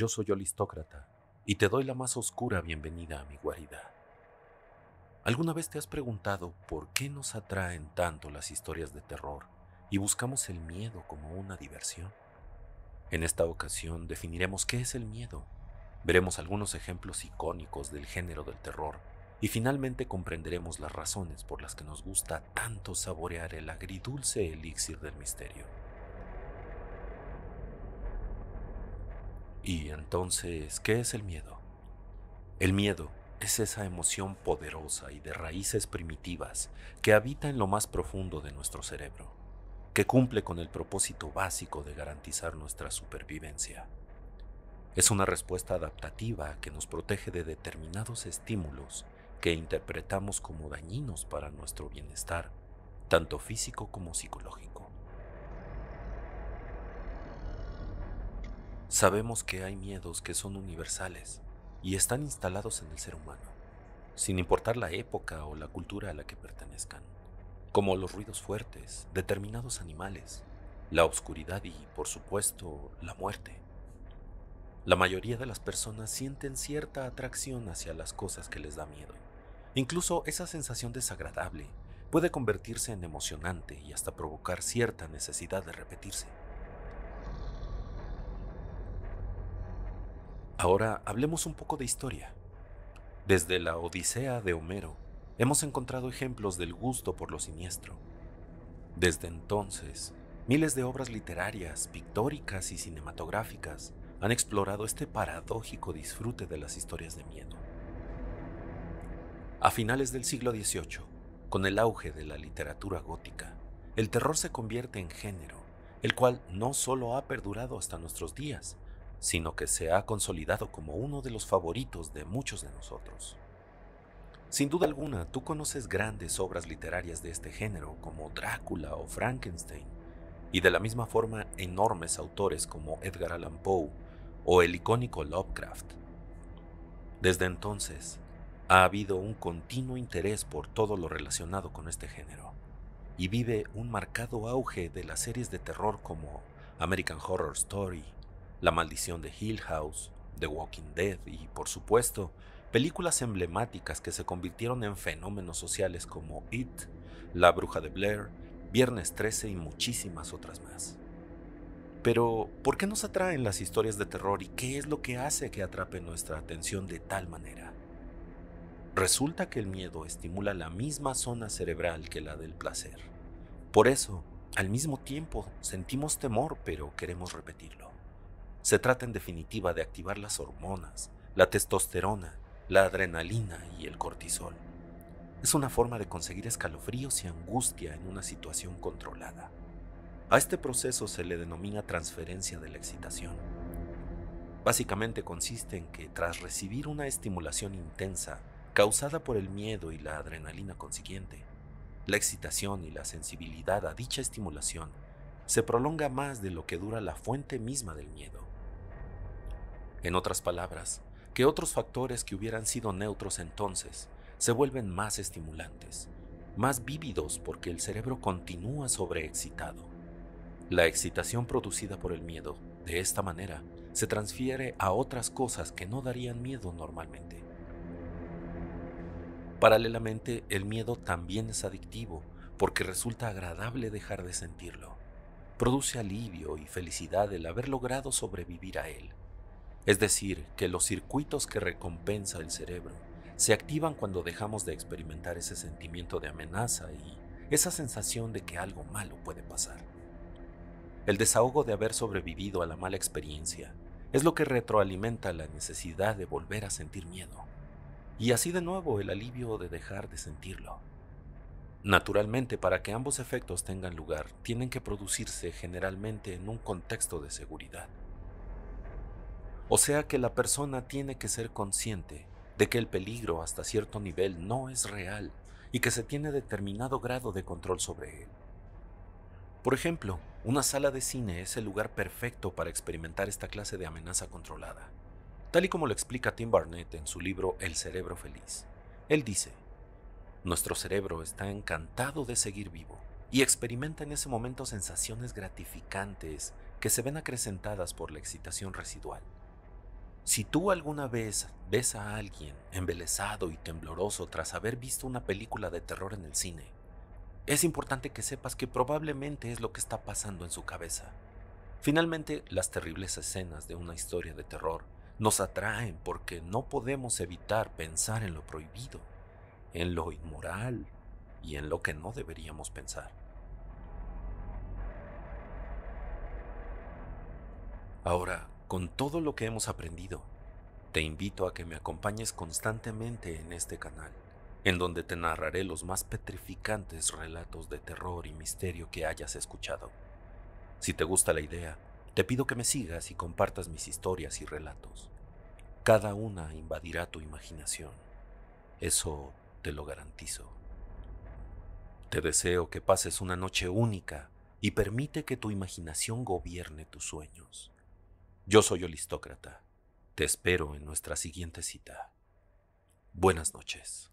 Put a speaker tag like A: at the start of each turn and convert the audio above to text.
A: Yo soy Olistócrata y te doy la más oscura bienvenida a mi guarida. ¿Alguna vez te has preguntado por qué nos atraen tanto las historias de terror y buscamos el miedo como una diversión? En esta ocasión definiremos qué es el miedo, veremos algunos ejemplos icónicos del género del terror y finalmente comprenderemos las razones por las que nos gusta tanto saborear el agridulce elixir del misterio. Y entonces, ¿qué es el miedo? El miedo es esa emoción poderosa y de raíces primitivas que habita en lo más profundo de nuestro cerebro, que cumple con el propósito básico de garantizar nuestra supervivencia. Es una respuesta adaptativa que nos protege de determinados estímulos que interpretamos como dañinos para nuestro bienestar, tanto físico como psicológico. Sabemos que hay miedos que son universales y están instalados en el ser humano, sin importar la época o la cultura a la que pertenezcan, como los ruidos fuertes, determinados animales, la oscuridad y, por supuesto, la muerte. La mayoría de las personas sienten cierta atracción hacia las cosas que les da miedo. Incluso esa sensación desagradable puede convertirse en emocionante y hasta provocar cierta necesidad de repetirse. Ahora hablemos un poco de historia. Desde la Odisea de Homero hemos encontrado ejemplos del gusto por lo siniestro. Desde entonces, miles de obras literarias, pictóricas y cinematográficas han explorado este paradójico disfrute de las historias de miedo. A finales del siglo XVIII, con el auge de la literatura gótica, el terror se convierte en género, el cual no solo ha perdurado hasta nuestros días, sino que se ha consolidado como uno de los favoritos de muchos de nosotros. Sin duda alguna, tú conoces grandes obras literarias de este género como Drácula o Frankenstein, y de la misma forma enormes autores como Edgar Allan Poe o el icónico Lovecraft. Desde entonces, ha habido un continuo interés por todo lo relacionado con este género, y vive un marcado auge de las series de terror como American Horror Story, la maldición de Hill House, The Walking Dead y, por supuesto, películas emblemáticas que se convirtieron en fenómenos sociales como It, La Bruja de Blair, Viernes 13 y muchísimas otras más. Pero, ¿por qué nos atraen las historias de terror y qué es lo que hace que atrape nuestra atención de tal manera? Resulta que el miedo estimula la misma zona cerebral que la del placer. Por eso, al mismo tiempo, sentimos temor, pero queremos repetirlo. Se trata en definitiva de activar las hormonas, la testosterona, la adrenalina y el cortisol. Es una forma de conseguir escalofríos y angustia en una situación controlada. A este proceso se le denomina transferencia de la excitación. Básicamente consiste en que tras recibir una estimulación intensa causada por el miedo y la adrenalina consiguiente, la excitación y la sensibilidad a dicha estimulación se prolonga más de lo que dura la fuente misma del miedo. En otras palabras, que otros factores que hubieran sido neutros entonces se vuelven más estimulantes, más vívidos porque el cerebro continúa sobreexcitado. La excitación producida por el miedo, de esta manera, se transfiere a otras cosas que no darían miedo normalmente. Paralelamente, el miedo también es adictivo porque resulta agradable dejar de sentirlo. Produce alivio y felicidad el haber logrado sobrevivir a él es decir, que los circuitos que recompensa el cerebro se activan cuando dejamos de experimentar ese sentimiento de amenaza y esa sensación de que algo malo puede pasar. El desahogo de haber sobrevivido a la mala experiencia es lo que retroalimenta la necesidad de volver a sentir miedo, y así de nuevo el alivio de dejar de sentirlo. Naturalmente, para que ambos efectos tengan lugar, tienen que producirse generalmente en un contexto de seguridad. O sea que la persona tiene que ser consciente de que el peligro hasta cierto nivel no es real y que se tiene determinado grado de control sobre él. Por ejemplo, una sala de cine es el lugar perfecto para experimentar esta clase de amenaza controlada, tal y como lo explica Tim Barnett en su libro El cerebro feliz. Él dice, nuestro cerebro está encantado de seguir vivo y experimenta en ese momento sensaciones gratificantes que se ven acrecentadas por la excitación residual. Si tú alguna vez ves a alguien embelesado y tembloroso tras haber visto una película de terror en el cine, es importante que sepas que probablemente es lo que está pasando en su cabeza. Finalmente, las terribles escenas de una historia de terror nos atraen porque no podemos evitar pensar en lo prohibido, en lo inmoral y en lo que no deberíamos pensar. Ahora, con todo lo que hemos aprendido, te invito a que me acompañes constantemente en este canal, en donde te narraré los más petrificantes relatos de terror y misterio que hayas escuchado. Si te gusta la idea, te pido que me sigas y compartas mis historias y relatos. Cada una invadirá tu imaginación. Eso te lo garantizo. Te deseo que pases una noche única y permite que tu imaginación gobierne tus sueños. Yo soy Olistócrata. Te espero en nuestra siguiente cita. Buenas noches.